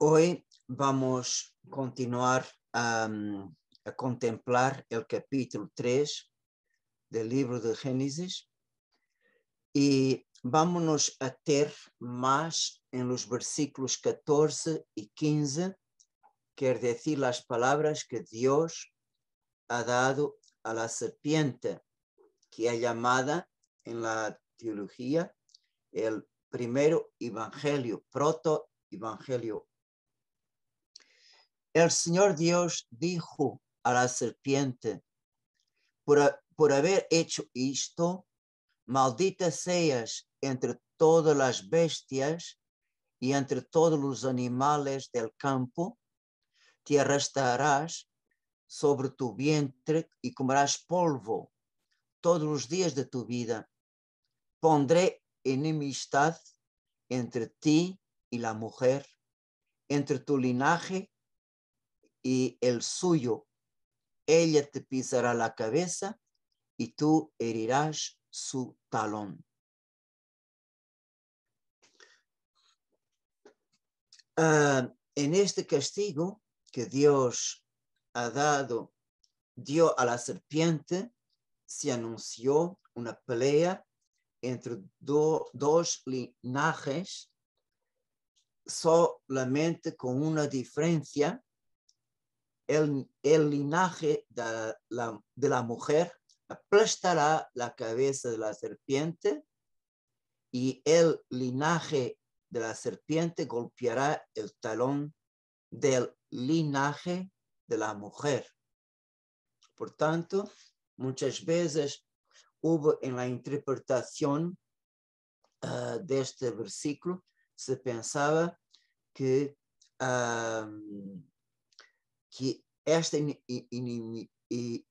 Hoy vamos continuar a, a, contemplar o capítulo 3 do livro de Gênesis e vamos nos ater mais em los versículos 14 e 15, quer decir las palabras que Dios ha dado a la serpiente, que é llamada en la teología el primero evangelio, proto evangelho El Señor Dios dijo a la serpiente, por, haber hecho esto, maldita seas entre todas las bestias y entre todos los animales del campo, te arrastrarás sobre tu vientre y comerás polvo todos los días de tu vida. Pondré enemistad entre ti y la mujer, entre tu linaje y el suyo. Ella te pisará la cabeza y tú herirás su talón. Ah, en este castigo que Dios ha dado, dio a la serpiente, se anunció una pelea entre dos linajes, solamente con una diferencia, el, linaje de la, mujer aplastará la cabeza de la serpiente y el linaje de la serpiente golpeará el talón del linaje de la mujer. Por tanto, muchas veces hubo en la interpretación ah, de este versículo, se pensaba que ah, que esta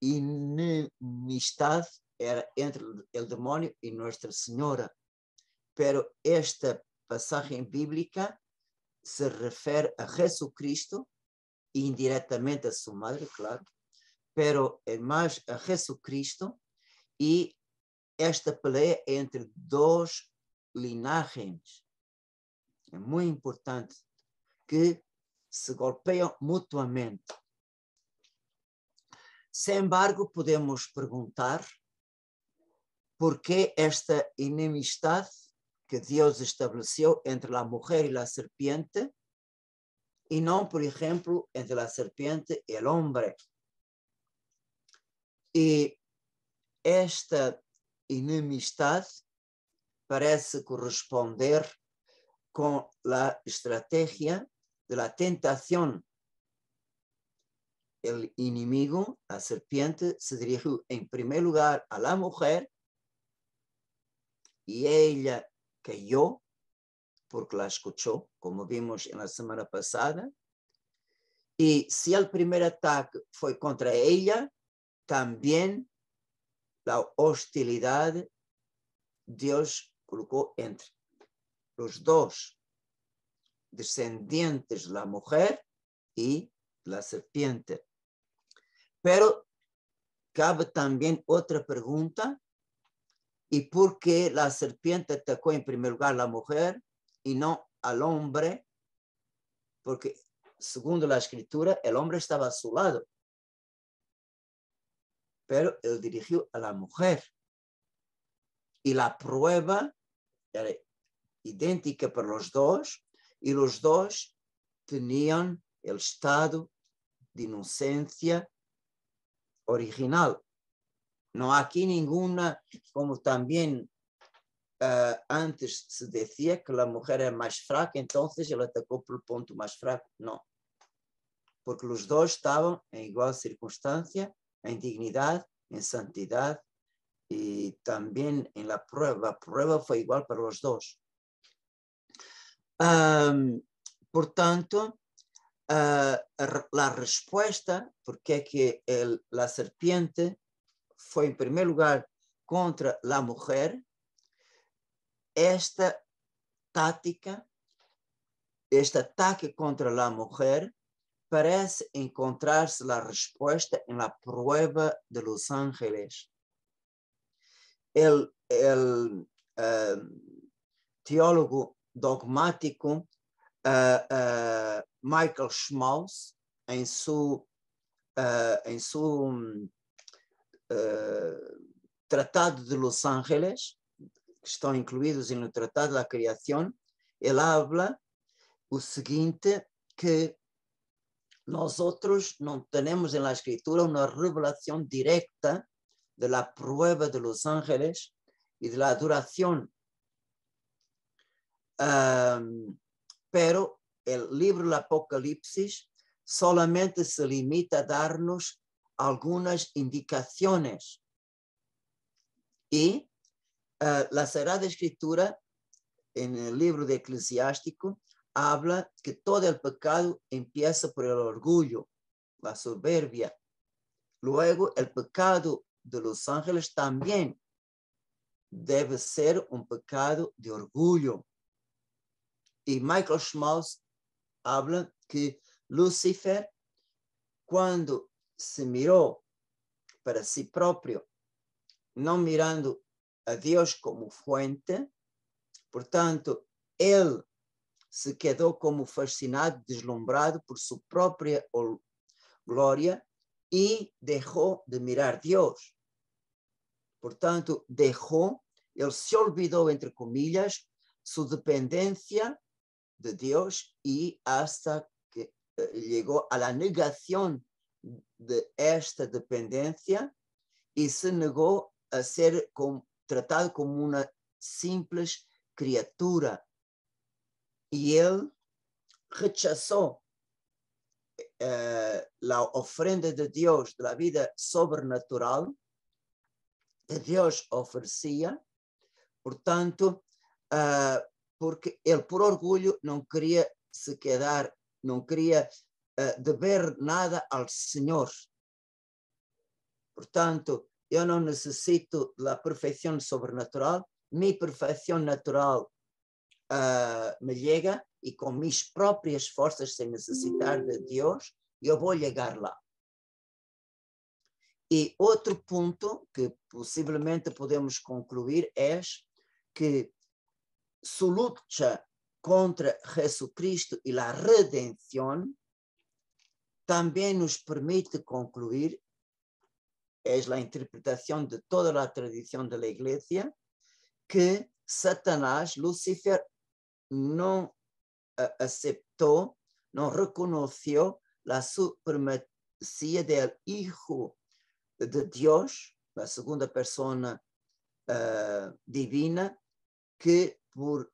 inimistade era entre o é demônio e Nossa Senhora. Pero esta passagem bíblica se refere a Jesus Cristo, indiretamente a sua madre, claro, pero é mais a Jesus Cristo e esta peleia é entre duas linagens. É muito importante que se golpeiam mutuamente. Sem embargo, podemos perguntar por que esta inimistade que Deus estabeleceu entre a mulher e a serpente, e não, por exemplo, entre a serpente e o homem. E esta inimistade parece corresponder com a estratégia de la tentación. El enemigo, la serpiente, se dirigió en primer lugar a la mujer y ella cayó porque la escuchó, como vimos en la semana pasada. Y si el primer ataque fue contra ella, también la hostilidad Dios colocó entre los dos descendientes, la mujer y la serpiente. Pero cabe también otra pregunta. ¿Y por qué la serpiente atacó en primer lugar a la mujer y no al hombre? Porque según la escritura, el hombre estaba a su lado. Pero él dirigió a la mujer. Y la prueba era idéntica para los dos, y los dos tenían el estado de inocencia original. No aquí ninguna, como también eh, antes se decía que la mujer era más fraca, entonces él atacó por el punto más fraco. No, porque los dos estaban en igual circunstancia, en dignidad, en santidad y también en la prueba. La prueba fue igual para los dos. Um, portanto, uh, a resposta por que é que a serpiente foi, em primeiro lugar, contra a mulher, esta tática, este ataque contra a mulher, parece encontrar-se a resposta em la prueba de Los Angeles o uh, teólogo dogmático, uh, uh, Michael Schmaus, em seu, em seu Tratado de Los Ángeles, que estão incluídos no Tratado da Criação, ele habla o seguinte, que nós outros não temos na Escritura uma revelação direta da prova prueba de los ángeles e da duração pero el libro del Apocalipsis solamente se limita a darnos algunas indicaciones. Y eh, la Sagrada Escritura, en el libro de Eclesiástico, habla que todo el pecado empieza por el orgullo, la soberbia. Luego, el pecado de los ángeles también debe ser un pecado de orgullo. E Michael Schmaus habla que Lúcifer, quando se mirou para si próprio, não mirando a Deus como fuente, portanto, ele se quedou como fascinado, deslumbrado por sua própria glória e deixou de mirar Deus. Portanto, deixou, ele se olvidou, entre comillas, sua dependência de Deus e hasta que chegou à negação desta de esta se negou a ser tratado como uma simples criatura. e ele rechazó a eh, la ofrenda de Deus da vida sobrenatural que Deus oferecia Portanto, uh, eh, porque ele, por orgulho, não queria se quedar, não queria uh, dever nada ao Senhor. Portanto, eu não necessito da perfeição sobrenatural, minha perfeição natural uh, me chega e com minhas próprias forças, sem necessitar de Deus, eu vou chegar lá. E outro ponto que possivelmente podemos concluir é que su lucha contra Jesucristo y la redención también nos permite concluir, es la interpretación de toda la tradición de la Iglesia, que Satanás, Lucifer, no eh, aceptó, no reconoció la supremacía del Hijo de Dios, la segunda persona eh, divina, que por,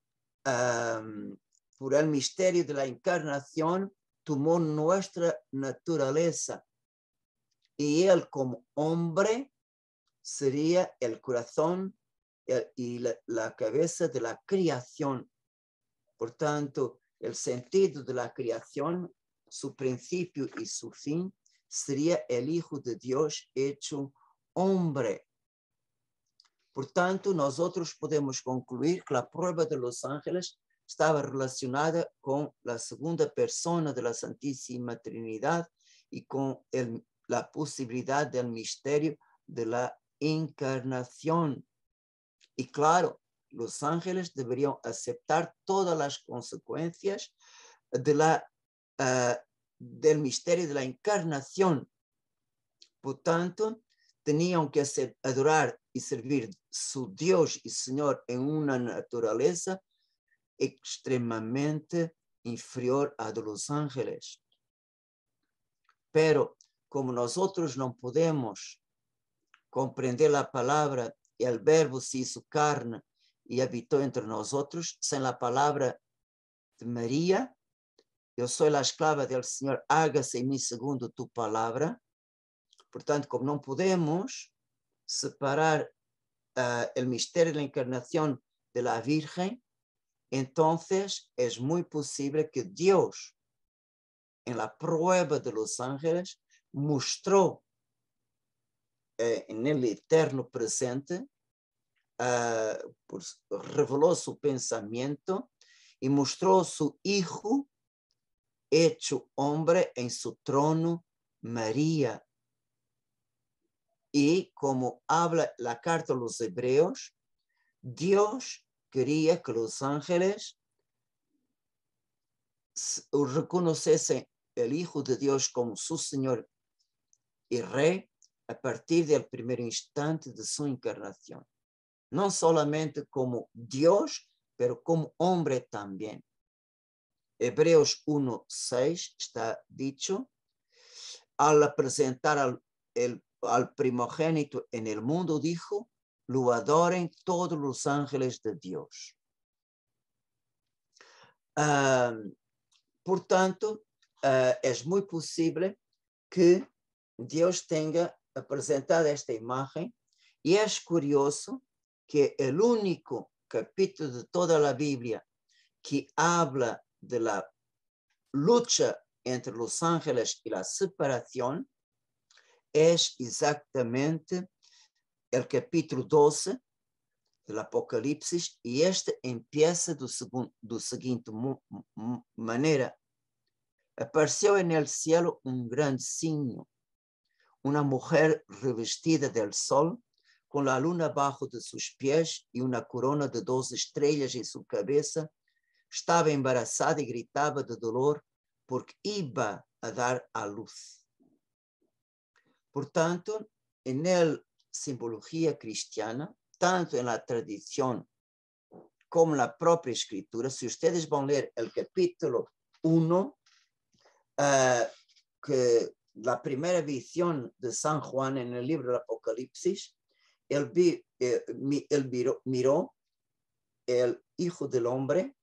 el misterio de la encarnación, tomó nuestra naturaleza. Y él como hombre sería el corazón y la cabeza de la creación. Por tanto, el sentido de la creación, su principio y su fin, sería el Hijo de Dios hecho hombre. Por tanto, nosotros podemos concluir que la prueba de Los Ángeles estaba relacionada con la segunda persona de la Santísima Trinidad y con la posibilidad del misterio de la encarnación. Y claro, Los Ángeles deberían aceptar todas las consecuencias eh, del misterio de la encarnación. Por tanto, tenían que adorar e servir seu Deus e Senhor em uma natureza extremamente inferior à de los ángeles. Pero como outros não podemos compreender a palavra e o verbo se hizo carne e habitou entre outros sem a palavra de Maria, eu sou a esclava del Senhor, hágase em mim segundo tu palavra. Portanto, como não podemos separar uh, el misterio de la encarnación de la Virgen, entonces es muy posible que Dios, en la prueba de los ángeles, mostró eh, en el eterno presente, uh, ah, pues, reveló su pensamiento y mostró su Hijo hecho hombre en su trono, María y como habla la carta a los hebreos, Dios quería que los ángeles reconociesen el Hijo de Dios como su Señor y Rey a partir del primer instante de su encarnación. No solamente como Dios, pero como hombre también. Hebreos 1.6 está dicho, al presentar al, al primogénito en el mundo, dijo, lo adoren todos los ángeles de Dios. por tanto, eh, es muy posible que Dios tenga eh, presentado esta imagen y es curioso que el único capítulo de toda la Biblia que habla de la lucha entre los ángeles y la separación é exatamente o capítulo 12 do Apocalipse e este empieza do, segundo, do seguinte maneira. Apareceu em el cielo um grande signo, uma mulher revestida del sol, com a luna abaixo de seus pés e uma corona de 12 estrelas em sua cabeça, estava embaraçada e gritava de dolor porque iba a dar à luz. Por tanto, en la simbología cristiana, tanto en la tradición como en la propia escritura, si ustedes van a leer el capítulo 1, eh, la primera visión de San Juan en el libro del Apocalipsis, él, eh, miró, el Hijo del Hombre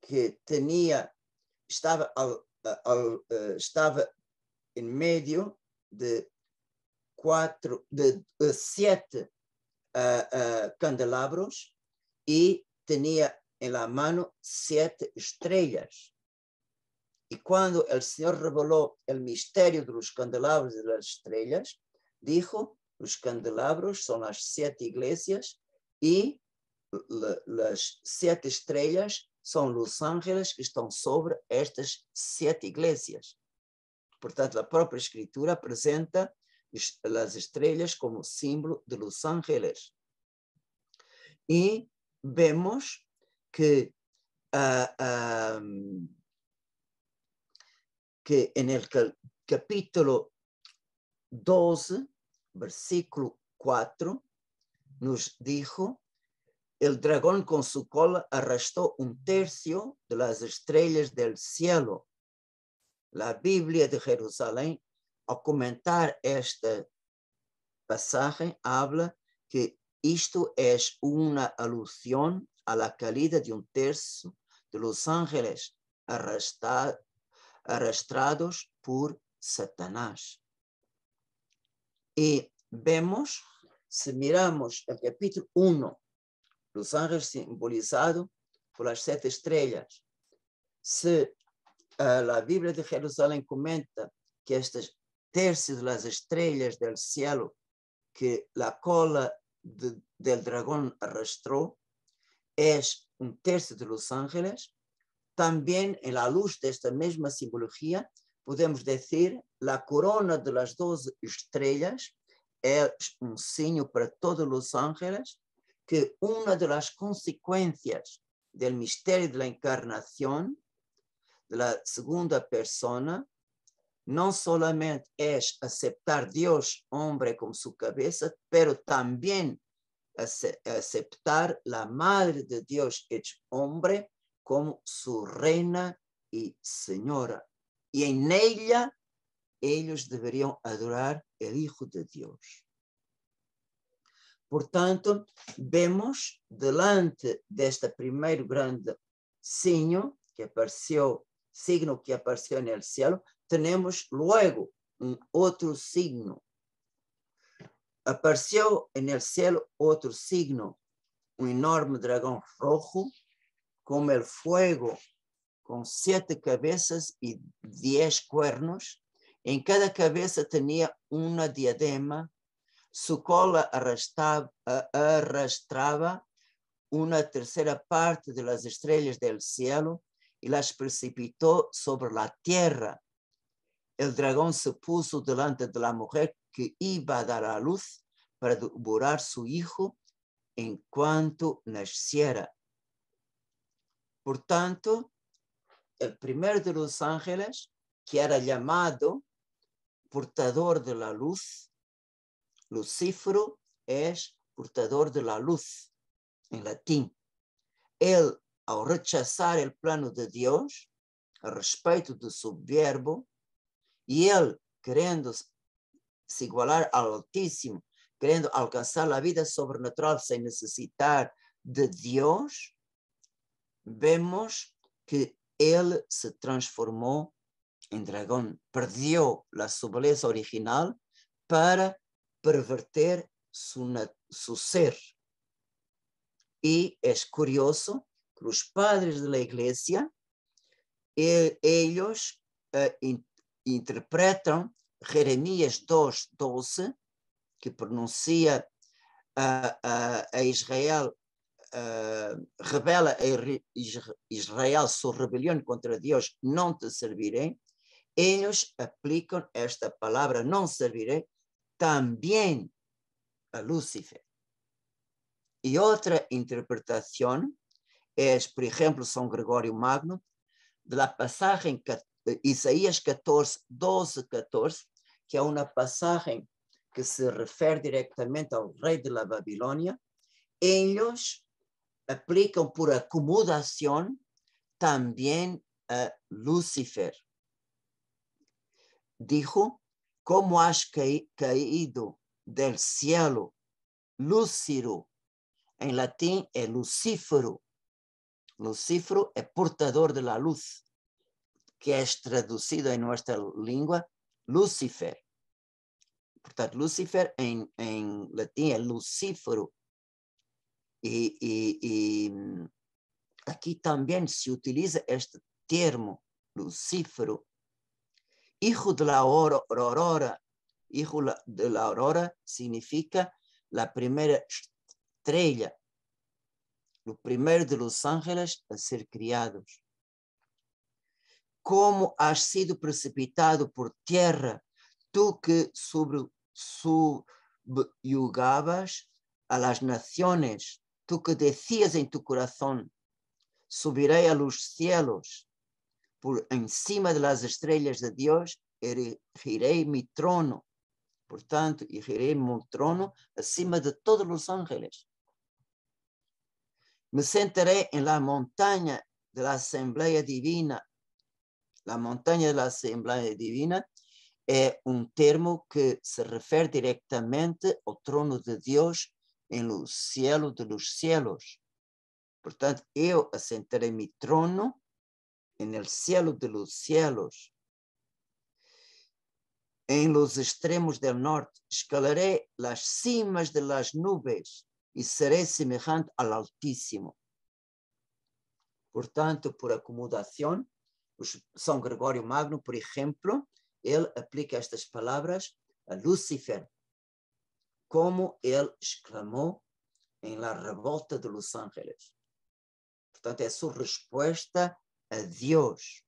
que tenía, estaba, eh, estaba en medio de quatro, de, de sete uh, uh, candelabros e tinha em la mano sete estrelas. E quando o Senhor revelou o mistério dos candelabros e das estrelas, dijo, os candelabros são as sete igrejas e as sete estrelas são os ángeles que estão sobre estas sete igrejas. Portanto, a própria Escritura apresenta as estrelas como símbolo de Los Ángeles. E vemos que, uh, que em el capítulo 12, versículo 4, nos dijo, o dragão com sua cola arrastou um tercio de las estrelas del cielo. La Biblia de Jerusalém ao comentar esta passagem, habla que isto é uma alusão à caída de um terço de los ángeles arrastados arrastrados por Satanás. E vemos, se miramos o capítulo 1, los ángeles simbolizado por as sete estrelas, se eh, a Bíblia de Jerusalém comenta que estas tercios las estrellas del cielo que la cola de, del dragón arrastró, es un tercio de los ángeles. También en la luz de esta misma simbología podemos decir la corona de las dos estrellas es un signo para todos los ángeles que una de las consecuencias del misterio de la encarnación de la segunda persona não solamente é aceptar Deus homem como sua cabeça, mas também aceitar aceptar la Madre de Deus hecho homem como sua reina e Senhora, e em ella eles deveriam adorar o Hijo de Deus. Portanto, vemos delante deste primeiro grande signo que apareceu, signo que apareceu no céu, temos logo um outro signo. Apareceu no céu outro signo, um enorme dragão rojo, como o fogo, com sete cabeças e dez cuernos. Em cada cabeça tinha uma diadema, sua cola arrastava, arrastrava uma terceira parte das estrelas do céu e las precipitou sobre a terra el dragón se puso delante de la mujer que iba a dar a luz para devorar su hijo en cuanto naciera. Por tanto, el primero de los ángeles, que era llamado portador de la luz, Lucifero es portador de la luz en latín. Él, al rechazar el plano de Dios, a respecto de su verbo, E ele, querendo se igualar ao Altíssimo, querendo alcançar a vida sobrenatural sem necessitar de Deus, vemos que ele se transformou em dragão, perdeu a sua beleza original para perverter seu, seu ser. E é curioso que os padres da igreja, eles interpretam Jeremias 2.12, que pronuncia a, a, a Israel, a, revela a Israel sua rebelião contra Deus, não te servirei, eles aplicam esta palavra não servirei também a Lúcifer. E outra interpretação é, por exemplo, São Gregório Magno, da passagem Isaías 14, 12, 14, que é uma passagem que se refere diretamente ao rei de la Babilônia, eles aplicam por acomodação também a Lúcifer. Dijo, como has caído del cielo, Lúcero? em latim é Lucífero. Lucífero é portador de la luz que é traduzido em nossa língua Lúcifer. Portanto, Lúcifer em, em latim é Lucífero. E, e, e aqui também se utiliza este termo, Lucífero. Hijo de la aurora. Hijo de la aurora significa la primeira estrela. O primeiro de los Angeles a ser criados como has sido precipitado por terra, tu que sobre, subyugabas a las naciones, tu que decías em tu coração, subirei a los cielos, por encima de las estrellas de Deus erigirei mi trono. Portanto, erigirei meu trono acima de todos os ángeles. Me sentarei em la montanha de la Assembleia Divina, la montanha da Assembleia Divina, é um termo que se refere diretamente ao trono de Deus em o cielo de los cielos. Portanto, eu assentarei meu trono em el cielo de los cielos. Em los extremos del norte, escalarei las cimas de las nubes e serei semejante ao Altíssimo. Portanto, por acomodação, são Gregório Magno, por exemplo, ele aplica estas palavras a Lúcifer, como ele exclamou em La Revolta de Los Angeles. Portanto, é a sua resposta a Deus.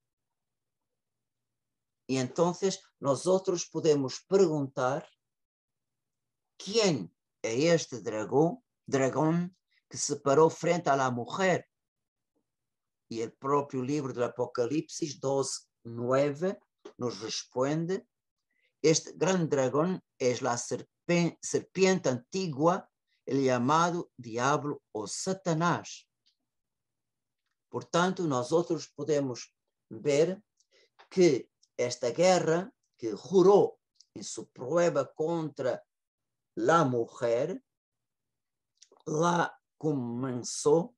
E então nós outros podemos perguntar quem é este dragão, dragão que se parou frente à mulher e o próprio livro do Apocalipse 12, 9, nos responde: Este grande dragão é a serpente, serpiente o ele é chamado Diablo ou Satanás. Portanto, nós outros podemos ver que esta guerra que jurou em sua prueba contra a mulher, lá começou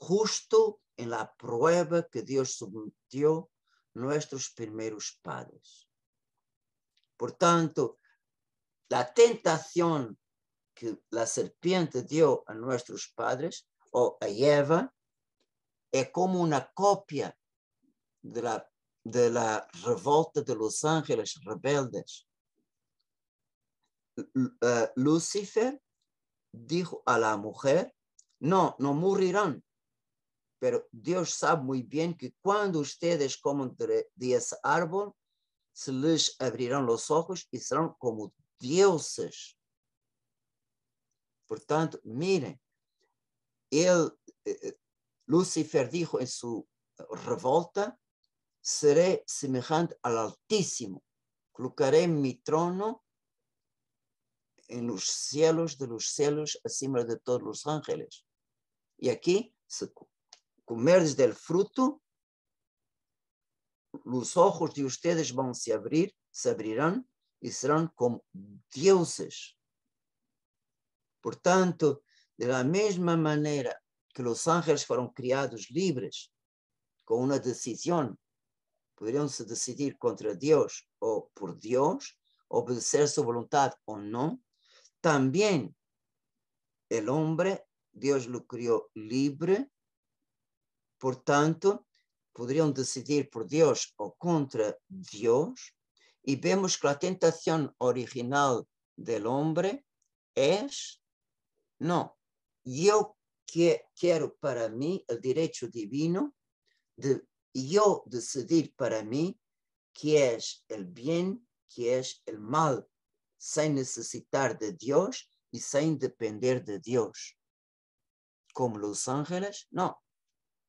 justo en la prueba que Dios sometió nuestros primeros padres. Por tanto, la tentación que la serpiente dio a nuestros padres o a Eva es é como una copia de la, de la revolta de los ángeles rebeldes. Eh, Lucifer dijo a la mujer, no, no morirán, Pero Deus sabe muito bem que quando ustedes comem de, de esse árbol, se lhes abrirão os olhos e serão como deuses. Portanto, miren, ele, eh, eh, Lucifer dijo em sua eh, revolta, seré semejante ao Altíssimo, colocarei meu trono nos céus de los céus acima de todos os ángeles. E aqui se comerdes del fruto, os olhos de vocês vão se abrir, se abrirão e serão como deuses. Portanto, da mesma maneira que os ángeles foram criados livres, com uma decisão, poderiam se decidir contra Deus ou por Deus, obedecer sua vontade ou não, também o homem, Deus o criou livre Portanto, poderiam decidir por Deus ou contra Deus e vemos que a tentação original do homem é não eu que, quero para mim o direito divino de eu decidir para mim que é o bem que é o mal, sem necessitar de Deus e sem depender de Deus Como los ángeles, não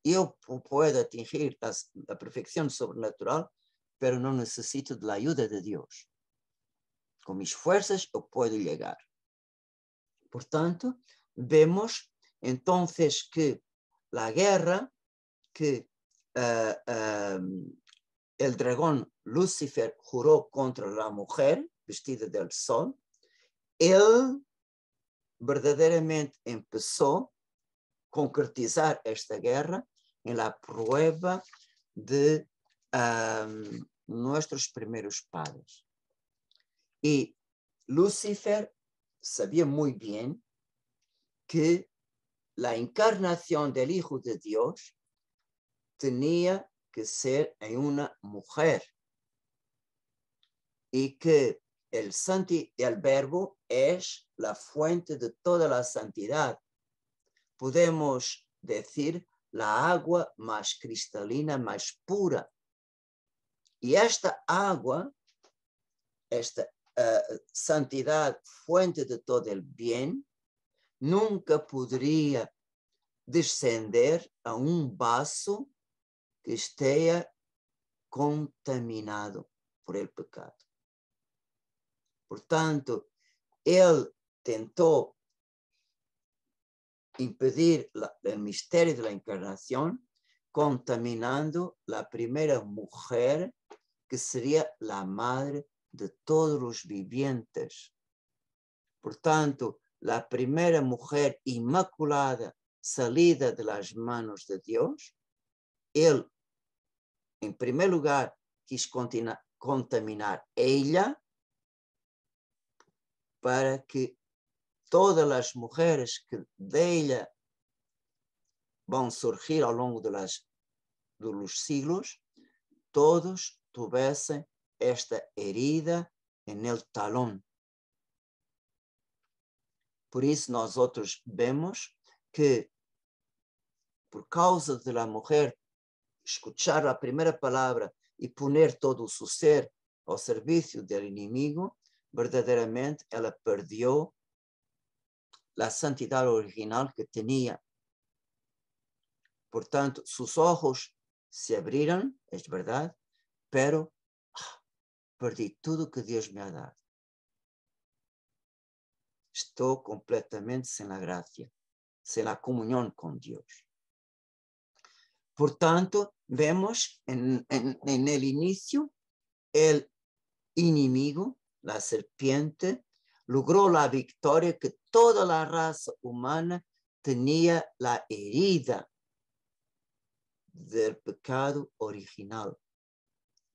eu posso atingir a, a perfeição sobrenatural, pero não necessito da ajuda de Deus. Com minhas forças eu posso chegar. Portanto, vemos então que a guerra que uh, uh, el dragão Lúcifer jurou contra a mulher vestida del sol, ele verdadeiramente começou a concretizar esta guerra en la prueba de nuestros primeros padres. Y Lucifer sabía muy bien que la encarnación del Hijo de Dios tenía que ser en una mujer y que el, santi, el verbo es la fuente de toda la santidad. Podemos decir la água mais cristalina, mais pura. E esta água, esta uh, santidade, fonte de todo o bem, nunca poderia descender a um baço que esteja contaminado por ele pecado. Portanto, ele tentou impedir el misterio de la encarnación, contaminando la primera mujer que sería la madre de todos los vivientes. Por tanto, la primera mujer inmaculada salida de las manos de Dios, él, en primer lugar, quiso contaminar ella para que todas as mulheres que dele vão surgir ao longo das, dos siglos, todos tivessem esta herida no talão. Por isso nós outros vemos que por causa da mulher escuchar a primeira palavra e poner todo o seu ser ao serviço do inimigo, verdadeiramente ela perdeu la santidad original que tenía. Por tanto, sus ojos se abrieron, es verdad, pero ah, perdí todo que Dios me ha dado. Estoy completamente sin la gracia, sin la comunión con Dios. Por tanto, vemos en, en el inicio el enemigo, la serpiente, logró la victoria que toda la raza humana tenía la herida del pecado original.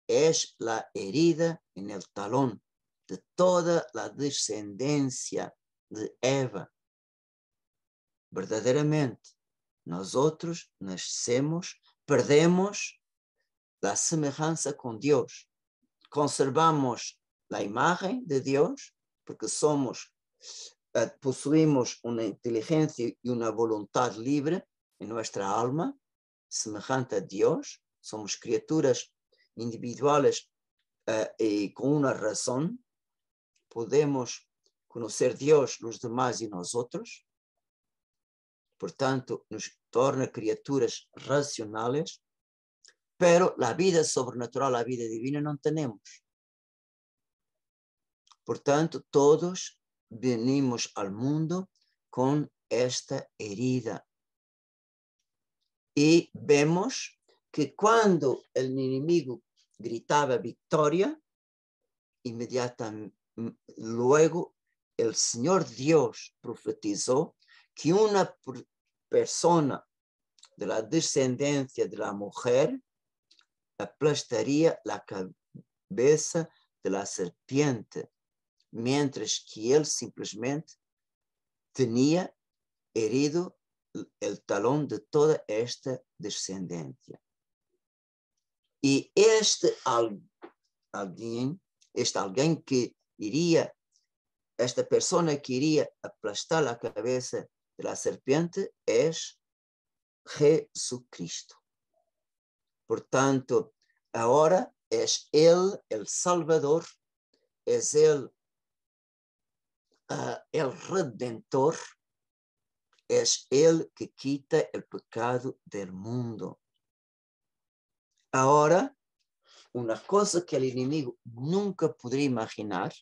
Es la herida en el talón de toda la descendencia de Eva. Verdaderamente, nosotros nacemos, perdemos la semejanza con Dios, conservamos la imagen de Dios, porque somos, eh, possuímos uma inteligência e uma vontade livre em nossa alma, semelhante a Deus, somos criaturas individuais uh, e com uma razão, podemos conhecer Deus nos demais e nós outros, portanto, nos torna criaturas racionais, pero a vida sobrenatural, a vida divina, não temos. Por tanto, todos venimos al mundo con esta herida. Y vemos que cuando el enemigo gritaba victoria, inmediatamente luego el Señor Dios profetizó que una persona de la descendencia de la mujer aplastaría la cabeza de la serpiente mientras que él simplemente tenía herido el talón de toda esta descendencia. E este alguém, este alguém que iria, esta pessoa que iria aplastar a cabeça da serpente é Jesus Cristo. Portanto, agora és Ele, o Salvador, és Ele uh, el Redentor es el que quita el pecado del mundo. Ahora, una cosa que el enemigo nunca podría imaginar,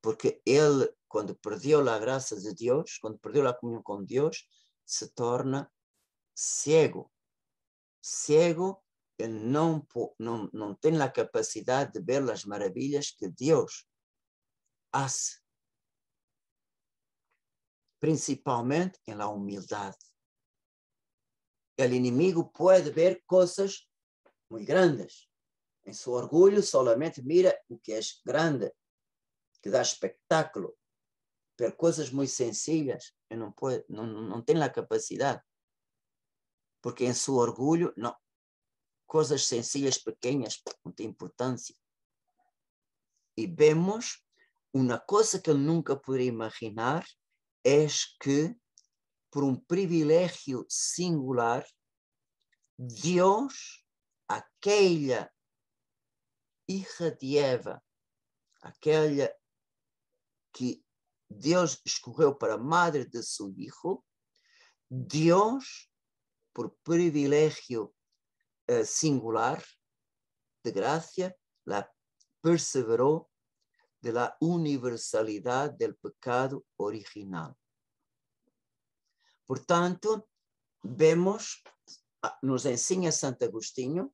porque él, cuando perdió la gracia de Dios, cuando perdió la comunión con Dios, se torna ciego. Ciego, él no, no, no tiene la capacidad de ver las maravillas que Dios hace principalmente la humildade. El inimigo pode ver coisas muito grandes. Em seu orgulho, somente mira o que é grande, que dá espetáculo. Ver coisas muito sensíveis, não, pode, não, não tem a capacidade. Porque em seu orgulho, não. Coisas sensíveis, pequenas, não tem importância. E vemos uma coisa que eu nunca poderia imaginar, és que, por um privilégio singular, Deus, aquela irradiava, aquela que Deus escorreu para a madre de seu filho, Deus, por privilégio eh, singular de graça, la perseverou de la universalidad del pecado original. Portanto, vemos, ah, nos ensina Santo Agostinho,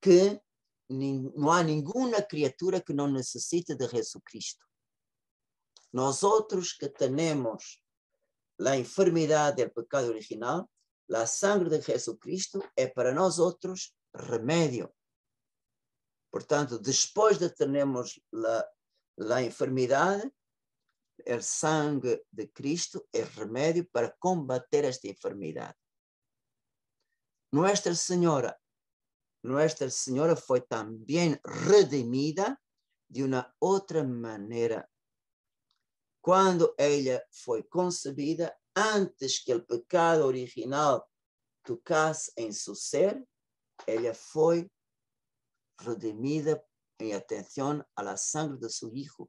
que não há nenhuma criatura que não necessite de Jesus Cristo. Nós outros que temos a enfermidade do pecado original, a sangre de Jesus Cristo é para nós outros remédio. Portanto, depois de termos a da enfermidade, o sangue de Cristo é remédio para combater esta enfermidade. Nossa Senhora, Nossa Senhora foi também redimida de uma outra maneira. Quando ela foi concebida, antes que o pecado original tocasse em seu ser, ela foi redimida em atenção à sangue de seu Hijo.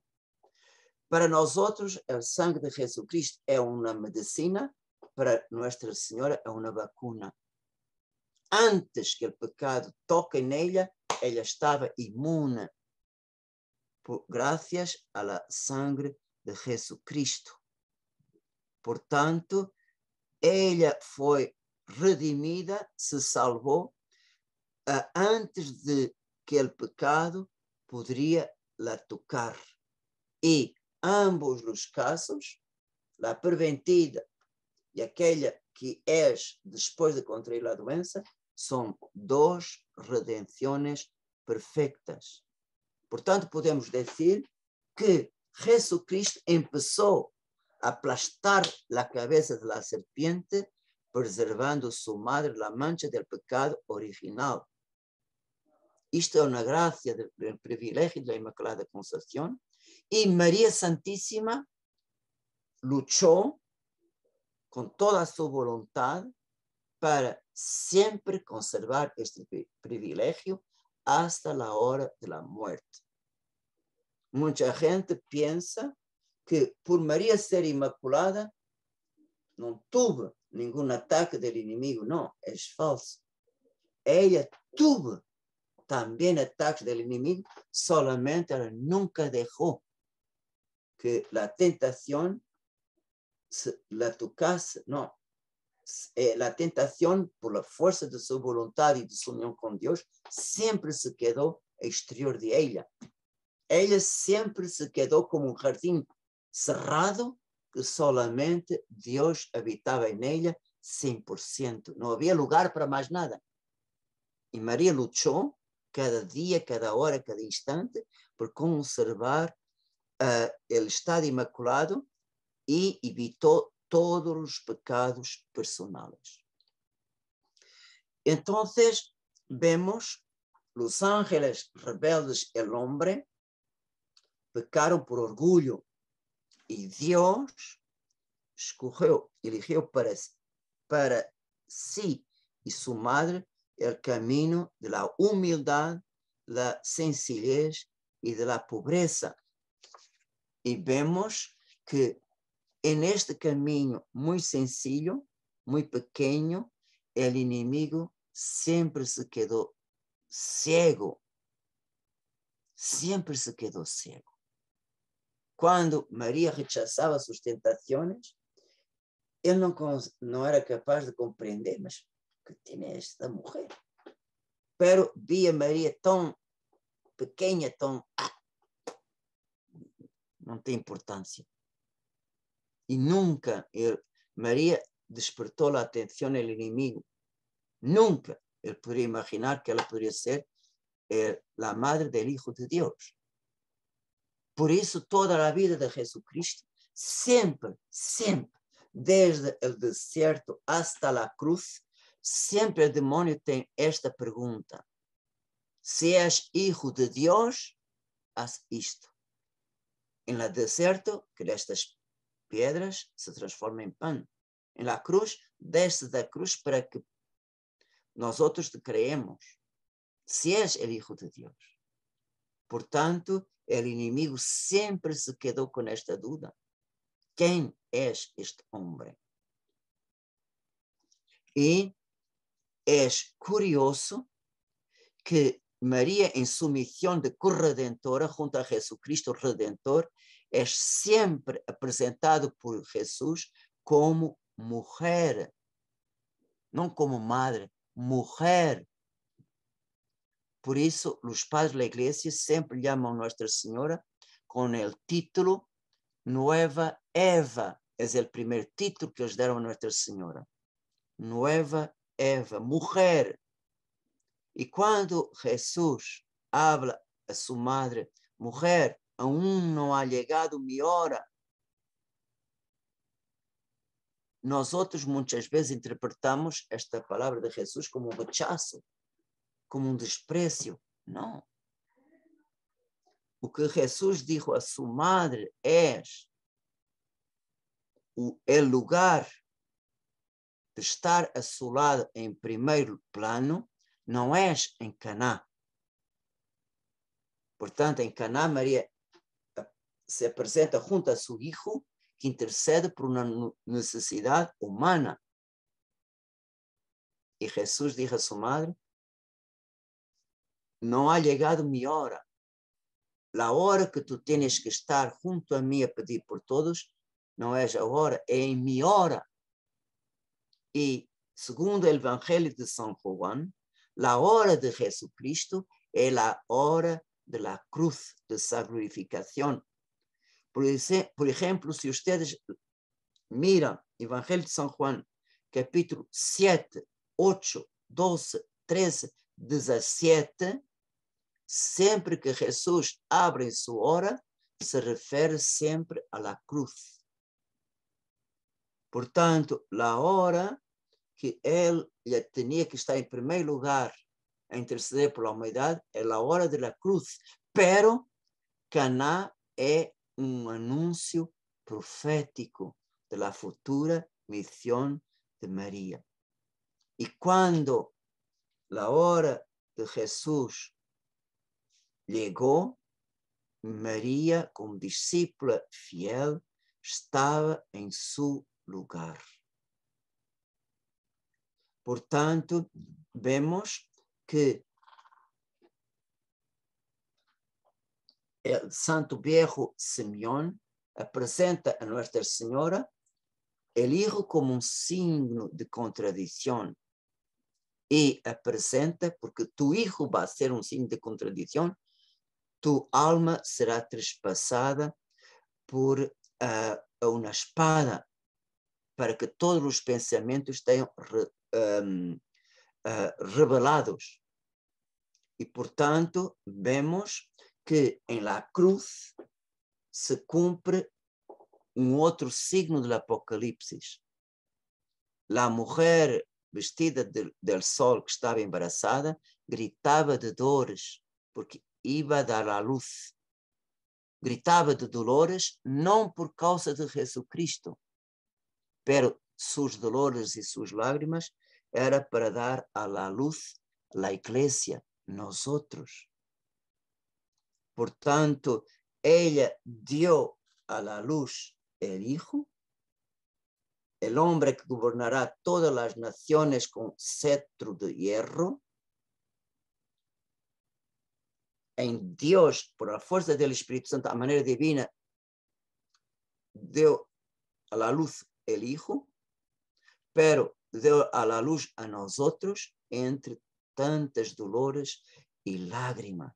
Para nós outros, o sangue de Jesus Cristo é uma medicina, para Nossa Senhora é uma vacuna. Antes que o pecado toque nela, ela estava imune, por, graças à sangue de Jesus Cristo. Portanto, ela foi redimida, se salvou, eh, antes de que o pecado poderia la tocar. E ambos os casos, a preventiva e aquela que és depois de contrair a doença, são duas redenções perfeitas. Portanto, podemos dizer que Jesus Cristo começou a aplastar a cabeça da serpente, preservando sua madre la mancha del pecado original. Isto é uma graça um privilégio da Imaculada Conceição. E Maria Santíssima lutou com toda a sua vontade para sempre conservar este privilégio até a hora da morte. Muita gente pensa que por Maria ser imaculada não teve nenhum ataque do inimigo. Não, é falso. Ela teve también ataques del enemigo, solamente nunca dejó que la tentación la tocase, no, eh, la tentación por la fuerza de su voluntad y de su unión con Dios siempre se quedó exterior de ella. Ella siempre se quedó como un jardín cerrado que solamente Dios habitaba en ella 100%. No había lugar para más nada. Y María luchó cada dia, cada hora, cada instante, por conservar uh, ah, o estado imaculado e evitou todos os pecados personais. Então, vemos os ángeles rebeldes, o homem pecaram por orgulho e Deus escorreu, elegeu para, para si e sua madre el o caminho da humildade, da sencillez e da pobreza. e vemos que en este caminho muito sencillo, muito pequeno, o inimigo sempre se quedou cego. Sempre se quedou cego. Quando Maria rechazaba suas tentações, ele não era capaz de compreender. mas que tinhas de é morrer. Pero vi a Maria é tão pequena, tão. Ah, não tem importância. E nunca ele, Maria despertou a atenção do inimigo. Nunca ele poderia imaginar que ela poderia ser eh, a madre do Hijo de Deus. Por isso, toda a vida de Jesucristo, sempre, sempre, desde o deserto hasta a cruz, Sempre o demônio tem esta pergunta: se és hijo de Deus, faz isto. Em el deserto, que estas pedras se transformem em pão. Em la cruz, desce da cruz para que nós outros te creemos. Se és o Hijo de Deus. Portanto, o inimigo sempre se quedou com esta dúvida. Quem és este homem? E És curioso que Maria, em sumissão de corredentora junto a Jesus Cristo Redentor é sempre apresentado por Jesus como mulher, não como madre, mulher. Por isso, os padres da igreja sempre chamam Nossa Senhora com o título Nueva Eva. É o primeiro título que eles deram a Nossa Senhora. Nueva Eva morrer. E quando Jesus habla a sua madre, morrer, aún não ha chegado mi hora. Nós outros muitas vezes interpretamos esta palavra de Jesus como um rechaço, como um desprezo. Não. O que Jesus disse a sua madre é o lugar de estar assolado em primeiro plano, não és em Caná. Portanto, em Caná, Maria ah, se apresenta junto a seu filho, que intercede por uma necessidade humana. E Jesus diz a sua madre: Não ha chegado minha hora. A hora que tu tens que estar junto a mim a pedir por todos, não é a hora, é em minha hora e, segundo o Evangelho de São João, a hora de Jesus Cristo é a hora da cruz, de sua glorificação. Por, por exemplo, se vocês miram Evangelho de São João, capítulo 7, 8, 12, 13, 17, sempre que Jesus abre sua hora, se refere sempre à cruz. Portanto, a hora que ele tinha que estar em primeiro lugar a interceder pela humanidade é a hora da cruz. Pero Caná é um anúncio profético de la futura missão de Maria e quando a hora de Jesus chegou Maria como discípula fiel, estava em seu lugar. Portanto, vemos que o Santo Viejo Simeão apresenta a Nossa Senhora ele Hijo como um signo de contradição e apresenta, porque tu Hijo vai ser um signo de contradição, tu alma será trespassada por uh, ah, uma espada para que todos os pensamentos tenham um, uh, ah, rebelados. E, portanto, vemos que em la cruz se cumpre um outro signo do Apocalipse. A mulher vestida de, del sol que estava embaraçada gritava de dores porque iba a dar à luz. Gritava de dolores não por causa de Jesus Cristo, pero seus dolores e suas lágrimas era para dar a la luz la iglesia, nosotros. Por tanto, ella dio a la luz el Hijo, el hombre que gobernará todas las naciones con cetro de hierro. En Dios, por la fuerza del Espíritu Santo, a manera divina, dio a la luz el Hijo, pero deu à la luz a nós outros entre tantas dolores e lágrimas.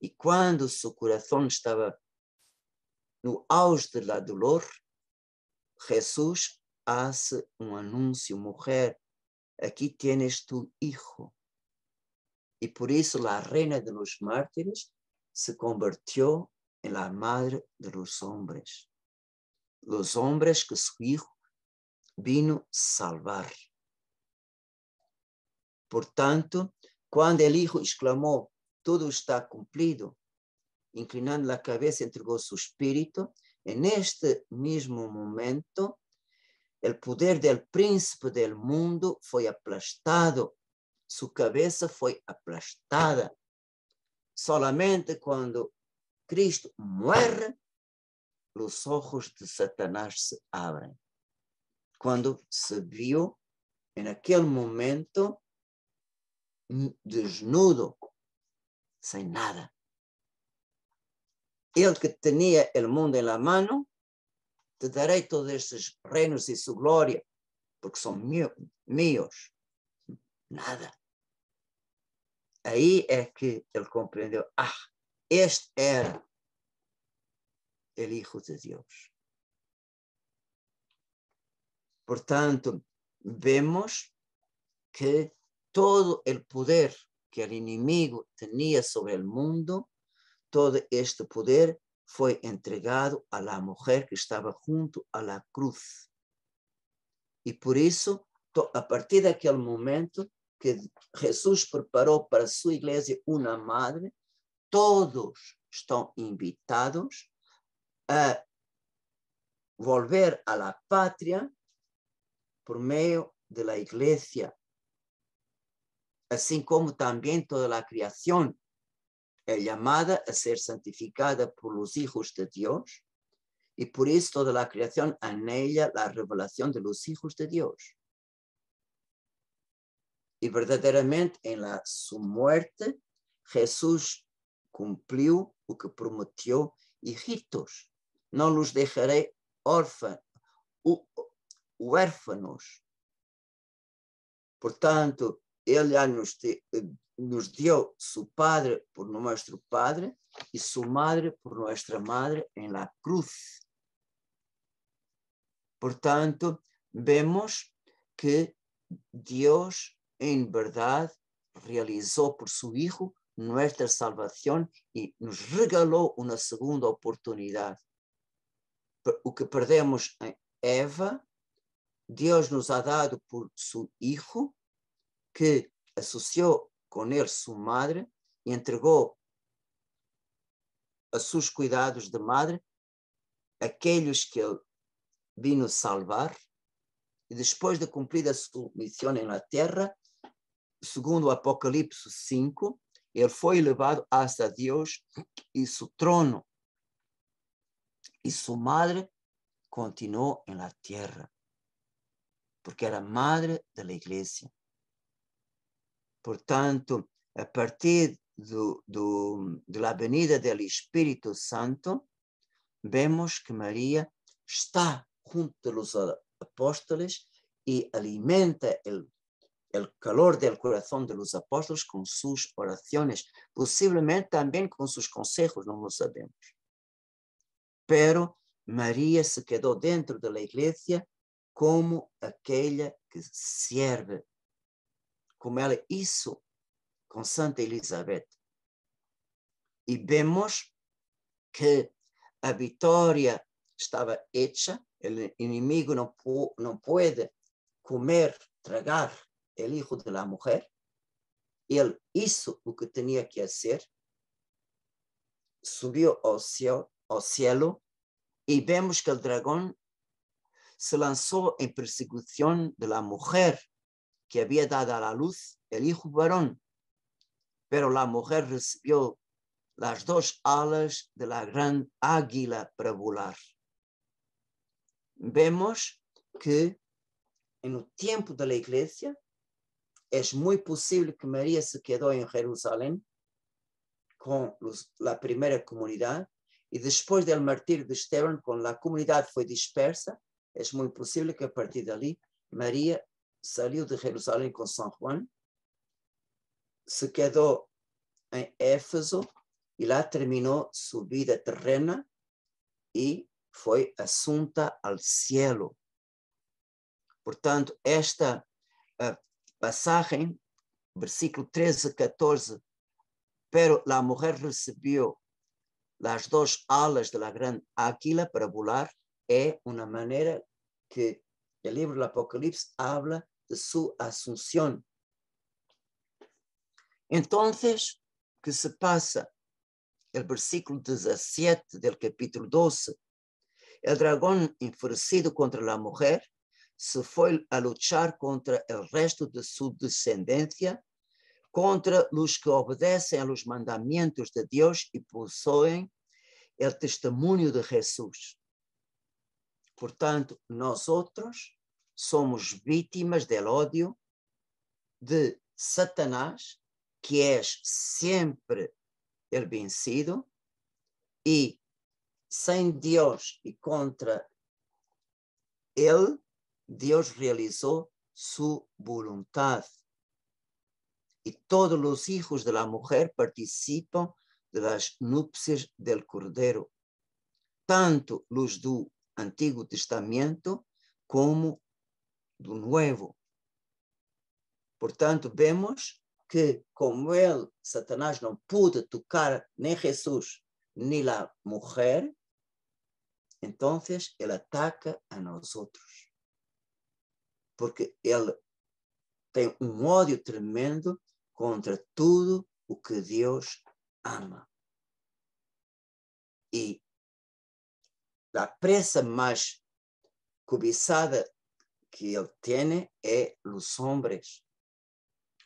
E quando seu coração estava no auge da dor, Jesus hace um anúncio: mulher, aqui tienes tu hijo. E por isso a reina de los mártires se convertiu em la madre de los hombres. Los hombres que su hijo vino salvar. Portanto, quando o Hijo exclamou, tudo está cumprido, inclinando a cabeça, entregou seu espírito, neste mesmo momento, o poder do príncipe do mundo foi aplastado, sua cabeça foi aplastada. Solamente quando Cristo morre, os olhos de Satanás se abrem quando se viu, naquele momento, desnudo, sem nada. Ele que tinha o mundo em la mano, te darei todos estes reinos e sua glória, porque são meus. Nada. Aí é que ele compreendeu, ah, este era o Hijo de Deus. Portanto, vemos que todo o poder que o inimigo tinha sobre o mundo, todo este poder foi entregado à la mulher que estava junto à la cruz. E por isso, a partir daquele momento que Jesus preparou para a sua igreja uma madre, todos estão invitados a volver à la pátria por medio de la iglesia, así como también toda la creación es llamada a ser santificada por los hijos de Dios, y por eso toda la creación anhela la revelación de los hijos de Dios. Y verdaderamente en la, su muerte, Jesús cumplió lo que prometió, hijitos, no los dejaré órfanos huérfanos. Portanto, ele já nos, te, nos deu su Padre por nosso Padre e su Madre por nossa Madre em la cruz. Portanto, vemos que Deus, em verdade, realizou por seu Hijo nossa salvação e nos regalou uma segunda oportunidade. O que perdemos em Eva, Deus nos ha dado por seu Hijo, que associou com ele sua madre e entregou a seus cuidados de madre aqueles que ele vino salvar, e depois de cumprida a sua missão na terra, segundo o Apocalipse 5, ele foi levado hasta Deus e seu trono. E sua madre continuou na terra porque era madre da igreja. Portanto, a partir do, do, da venida do Espírito Santo, vemos que Maria está junto aos apóstoles e alimenta o calor do coração dos apóstolos apóstoles suas orações, possivelmente também com seus conselhos, consejos, sabemos. Pero Maria se quedou dentro da Igreja como aquela que serve, como ela isso com Santa Elizabeth. E vemos que a vitória estava hecha, o inimigo não, po, não pode comer, tragar o hijo da mulher, ele isso o que tinha que fazer, subiu ao céu, ao céu e vemos que o dragão se lanzó en persecución de la mujer que había dado a la luz el hijo varón. Pero la mujer recibió las dos alas de la gran águila para volar. Vemos que en el tiempo de la iglesia es muy posible que María se quedó en Jerusalén con la primera comunidad y después del martirio de Esteban, con la comunidad fue dispersa, É muito possível que a partir dali Maria saiu de Jerusalém com São Juan, se quedou em Éfeso e lá terminou sua vida terrena e foi assunta ao cielo. Portanto, esta eh, passagem, versículo 13, 14, pero a mulher recebeu as duas alas da grande águila para volar é uma maneira que o livro do Apocalipse habla de sua assunção. Então, que se passa? O versículo 17 do capítulo 12. O dragão, enfurecido contra a mulher, se foi a lutar contra o resto de sua descendência, contra os que obedecem aos mandamentos de Deus e possuem o testemunho de Jesus. Portanto, nós outros somos vítimas del ódio de Satanás, que é sempre ele vencido, e sem Deus e contra ele, Deus realizou sua vontade. E todos os filhos da mulher participam das núpcias do cordeiro, tanto os do Antigo Testamento como do Novo. Portanto, vemos que, como ele, Satanás, não pôde tocar nem Jesus, nem a mulher, então ele ataca a nós outros. Porque ele tem um ódio tremendo contra tudo o que Deus ama. E a presa mais cobiçada que ele tem é os homens.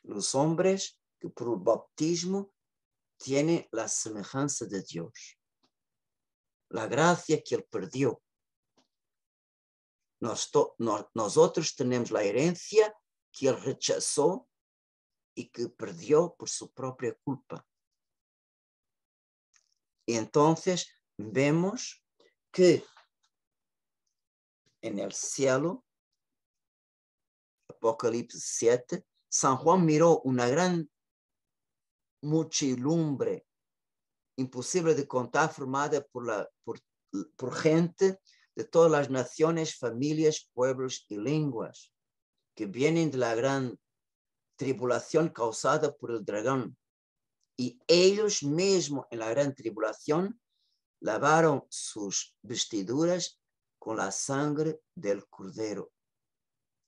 Os homens que por o têm a semelhança de Deus. A graça que ele perdeu. Nós, outros temos a herência que ele rechazou e que perdeu por sua própria culpa. Então, vemos en el cielo, Apocalipsis 7, San Juan miró una gran muchilumbre imposible de contar formada por, la, por gente de todas las naciones, familias, pueblos y lenguas que vienen de la gran tribulación causada por el dragón. Y ellos mismos en la gran tribulación lavaram suas vestiduras com a sangre do cordero,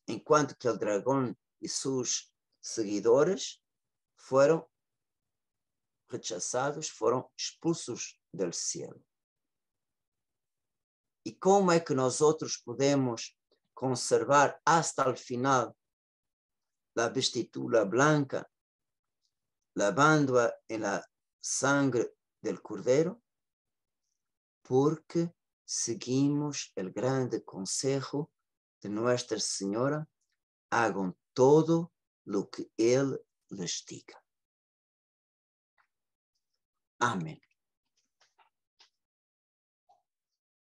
enquanto que o dragão e seus seguidores foram rechazados, foram expulsos do céu. E como é que nós outros podemos conservar até o final a vestidura branca, lavando-a em la sangre do cordeiro? porque seguimos o grande conselho de Nossa Senhora, hagam todo o que Ele lhes diga. Amém.